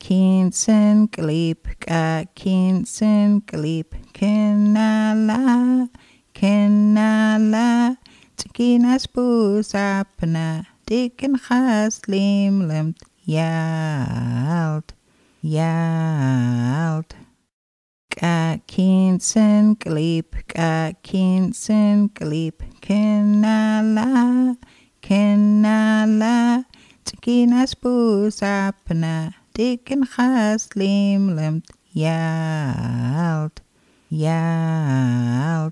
kinsen glip ka kinsen glip kenala kenala tikinas busapna dikken haslim lemt yalt yalt ka kinsen glip ka kinsen glip kenala kenala tikinas busapna dicken Haslim lemt Yalt Yalt